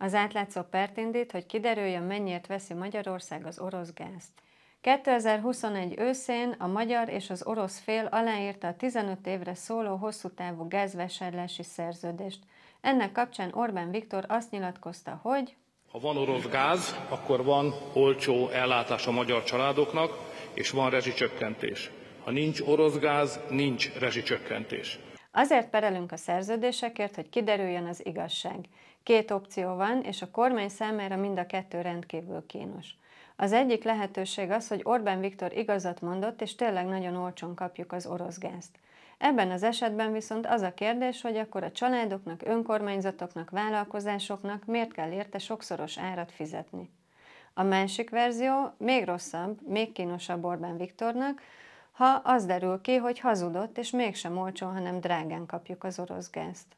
Az átlátszó pert indít, hogy kiderüljön, mennyiért veszi Magyarország az orosz gázt. 2021 őszén a magyar és az orosz fél aláírta a 15 évre szóló hosszú távú gázvásárlási szerződést. Ennek kapcsán Orbán Viktor azt nyilatkozta, hogy ha van orosz gáz, akkor van olcsó ellátás a magyar családoknak, és van rezsicsökkentés. Ha nincs orosz gáz, nincs rezsicsökkentés. Azért perelünk a szerződésekért, hogy kiderüljön az igazság. Két opció van, és a kormány számára mind a kettő rendkívül kínos. Az egyik lehetőség az, hogy Orbán Viktor igazat mondott, és tényleg nagyon olcsón kapjuk az orosz gázt. Ebben az esetben viszont az a kérdés, hogy akkor a családoknak, önkormányzatoknak, vállalkozásoknak miért kell érte sokszoros árat fizetni. A másik verzió még rosszabb, még kínosabb Orbán Viktornak, ha az derül ki, hogy hazudott, és mégsem olcsó, hanem drágán kapjuk az orosz gázt.